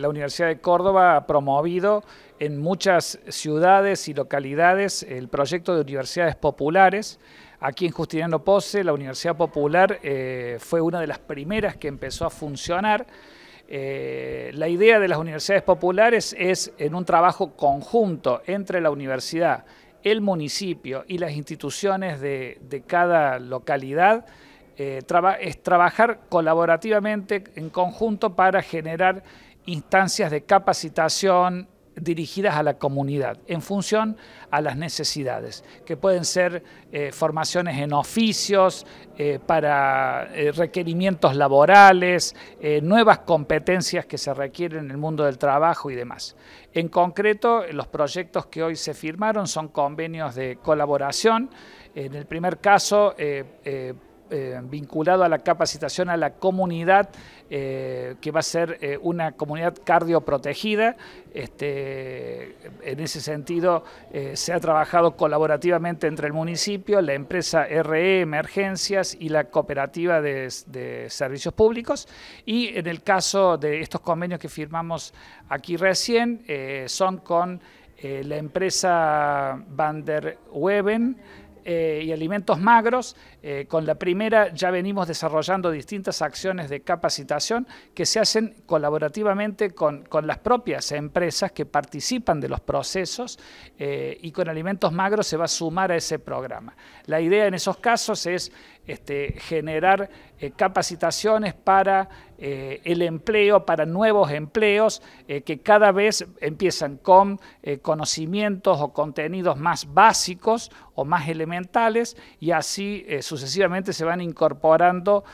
La Universidad de Córdoba ha promovido en muchas ciudades y localidades el proyecto de universidades populares. Aquí en Justiniano Pose, la Universidad Popular eh, fue una de las primeras que empezó a funcionar. Eh, la idea de las universidades populares es en un trabajo conjunto entre la universidad, el municipio y las instituciones de, cada localidad, eh, es trabajar colaborativamente en conjunto para generar instancias de capacitación dirigidas a la comunidad en función a las necesidades, que pueden ser eh, formaciones en oficios, eh, para eh, requerimientos laborales, nuevas competencias que se requieren en el mundo del trabajo y demás. En concreto, los proyectos que hoy se firmaron son convenios de colaboración. En el primer caso, eh, vinculado a la capacitación a la comunidad, eh, que va a ser eh, una comunidad cardioprotegida. Este, en ese sentido, se ha trabajado colaborativamente entre el municipio, la empresa RE Emergencias y la cooperativa de, de servicios públicos. Y en el caso de estos convenios que firmamos aquí recién, son con la empresa Van der Weben, eh, y alimentos magros. Eh, con la primera ya venimos desarrollando distintas acciones de capacitación que se hacen colaborativamente con, las propias empresas que participan de los procesos eh, y con alimentos magros se va a sumar a ese programa. La idea en esos casos es este, generar capacitaciones para eh, el empleo, para nuevos empleos eh, que cada vez empiezan con eh, conocimientos o contenidos más básicos o más elementales y así sucesivamente se van incorporando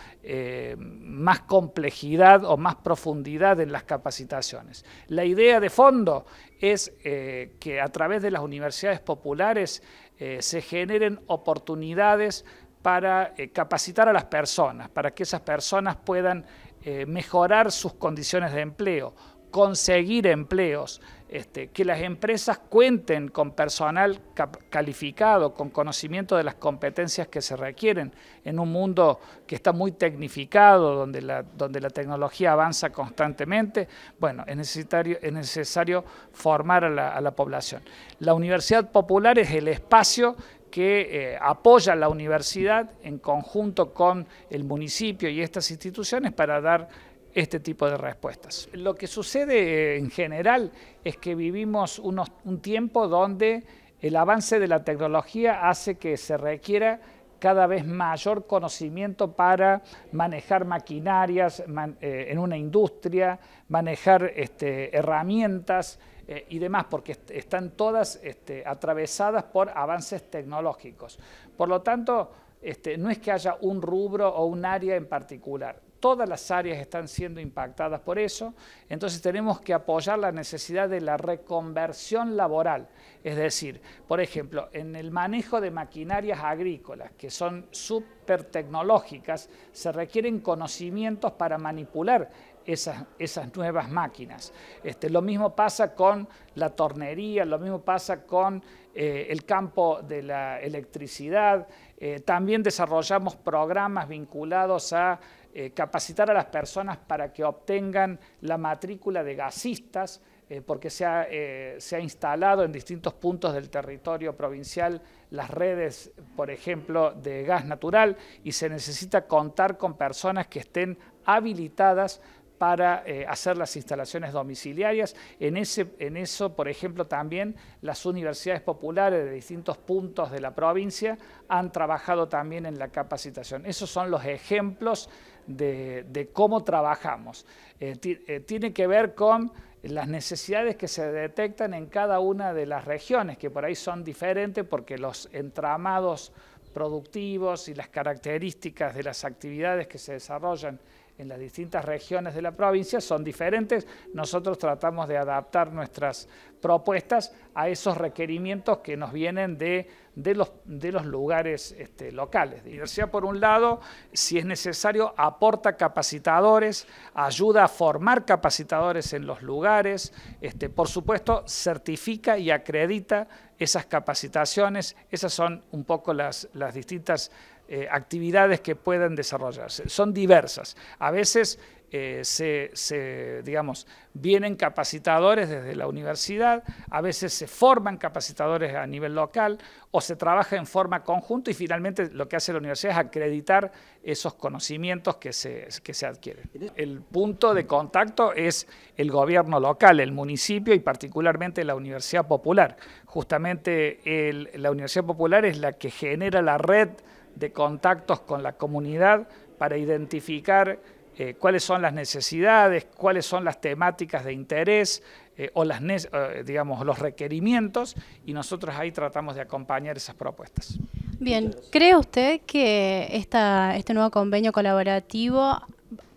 más complejidad o más profundidad en las capacitaciones. La idea de fondo es que a través de las universidades populares se generen oportunidades para capacitar a las personas, para que esas personas puedan eh, mejorar sus condiciones de empleo, conseguir empleos, este, que las empresas cuenten con personal calificado, con conocimiento de las competencias que se requieren en un mundo que está muy tecnificado, donde la, donde la tecnología avanza constantemente. Bueno, es necesario, es necesario formar a la, a la población. La Universidad Popular es el espacio que eh, apoya la universidad en conjunto con el municipio y estas instituciones para dar este tipo de respuestas. Lo que sucede eh, en general es que vivimos un tiempo donde el avance de la tecnología hace que se requiera cada vez mayor conocimiento para manejar maquinarias eh, en una industria, manejar este, herramientas, eh, y demás, porque están todas este, atravesadas por avances tecnológicos. Por lo tanto, este, no es que haya un rubro o un área en particular. Todas las áreas están siendo impactadas por eso, entonces tenemos que apoyar la necesidad de la reconversión laboral. Es decir, por ejemplo, en el manejo de maquinarias agrícolas, que son súper tecnológicas, se requieren conocimientos para manipular esas, nuevas máquinas. Este, lo mismo pasa con la tornería, lo mismo pasa con eh, el campo de la electricidad. Eh, también desarrollamos programas vinculados a eh, capacitar a las personas para que obtengan la matrícula de gasistas, porque se ha, se ha instalado en distintos puntos del territorio provincial las redes, por ejemplo, de gas natural y se necesita contar con personas que estén habilitadas para eh, hacer las instalaciones domiciliarias. En, ese, en eso, por ejemplo, también las universidades populares de distintos puntos de la provincia han trabajado también en la capacitación. Esos son los ejemplos de, cómo trabajamos. Eh, eh, tiene que ver con las necesidades que se detectan en cada una de las regiones, que por ahí son diferentes porque los entramados productivos y las características de las actividades que se desarrollan en las distintas regiones de la provincia son diferentes. Nosotros tratamos de adaptar nuestras propuestas a esos requerimientos que nos vienen de, de, los, de los, lugares este, locales. Diversidad, por un lado, si es necesario, aporta capacitadores, ayuda a formar capacitadores en los lugares, este, por supuesto, certifica y acredita esas capacitaciones. Esas son un poco las, las distintas eh, actividades que puedan desarrollarse. Son diversas. A veces eh, se, digamos, vienen capacitadores desde la universidad, a veces se forman capacitadores a nivel local o se trabaja en forma conjunta y finalmente lo que hace la universidad es acreditar esos conocimientos que se, que se adquieren. El punto de contacto es el gobierno local, el municipio y particularmente la Universidad Popular. Justamente la Universidad Popular es la que genera la red de contactos con la comunidad para identificar eh, cuáles son las necesidades, cuáles son las temáticas de interés eh, o las, eh, digamos, los requerimientos y nosotros ahí tratamos de acompañar esas propuestas. Bien, ¿cree usted que este nuevo convenio colaborativo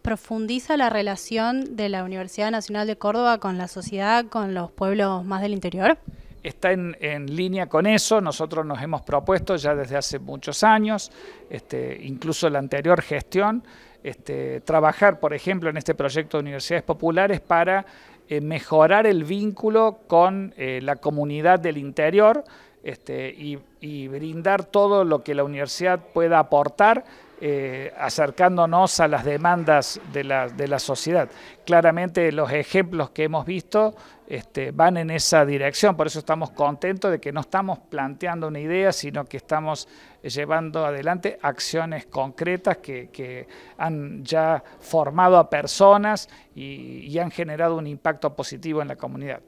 profundiza la relación de la Universidad Nacional de Córdoba con la sociedad, con los pueblos más del interior? Está en, línea con eso, nosotros nos hemos propuesto ya desde hace muchos años, este, incluso la anterior gestión, este, trabajar, por ejemplo, en este proyecto de universidades populares para eh, mejorar el vínculo con eh, la comunidad del interior este, y brindar todo lo que la universidad pueda aportar eh, acercándonos a las demandas de la, sociedad. Claramente los ejemplos que hemos visto este, van en esa dirección, por eso estamos contentos de que no estamos planteando una idea, sino que estamos eh, llevando adelante acciones concretas que, han ya formado a personas y han generado un impacto positivo en la comunidad.